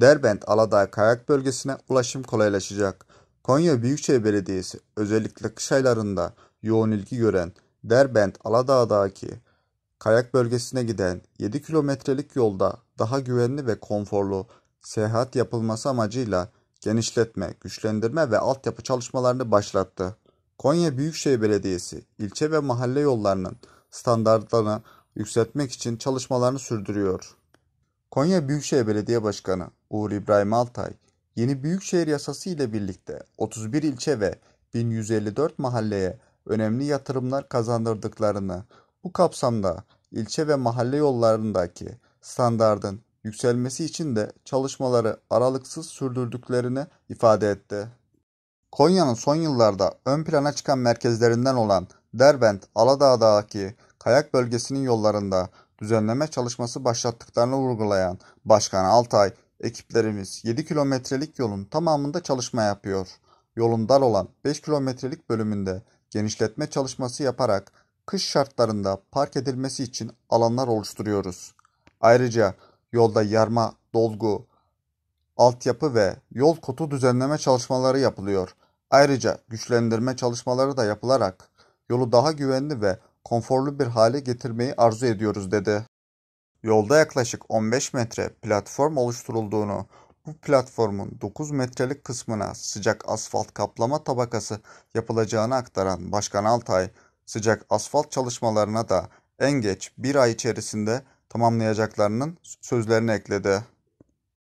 Derbent Aladağ kayak bölgesine ulaşım kolaylaşacak. Konya Büyükşehir Belediyesi özellikle kış aylarında yoğun ilgi gören Derbent Aladağ'daki kayak bölgesine giden 7 kilometrelik yolda daha güvenli ve konforlu seyahat yapılması amacıyla genişletme, güçlendirme ve altyapı çalışmalarını başlattı. Konya Büyükşehir Belediyesi ilçe ve mahalle yollarının standartlarını yükseltmek için çalışmalarını sürdürüyor. Konya Büyükşehir Belediye Başkanı Uğur İbrahim Altay, yeni Büyükşehir Yasası ile birlikte 31 ilçe ve 1154 mahalleye önemli yatırımlar kazandırdıklarını, bu kapsamda ilçe ve mahalle yollarındaki standardın yükselmesi için de çalışmaları aralıksız sürdürdüklerini ifade etti. Konya'nın son yıllarda ön plana çıkan merkezlerinden olan Derbent Aladağ'daki kayak bölgesinin yollarında düzenleme çalışması başlattıklarını vurgulayan Başkan Altay, ekiplerimiz 7 kilometrelik yolun tamamında çalışma yapıyor. Yolun dar olan 5 kilometrelik bölümünde genişletme çalışması yaparak kış şartlarında park edilmesi için alanlar oluşturuyoruz. Ayrıca yolda yarma, dolgu, altyapı ve yol kotu düzenleme çalışmaları yapılıyor. Ayrıca güçlendirme çalışmaları da yapılarak yolu daha güvenli ve konforlu bir hale getirmeyi arzu ediyoruz dedi. Yolda yaklaşık 15 metre platform oluşturulduğunu, bu platformun 9 metrelik kısmına sıcak asfalt kaplama tabakası yapılacağını aktaran Başkan Altay, sıcak asfalt çalışmalarına da en geç bir ay içerisinde tamamlayacaklarının sözlerini ekledi.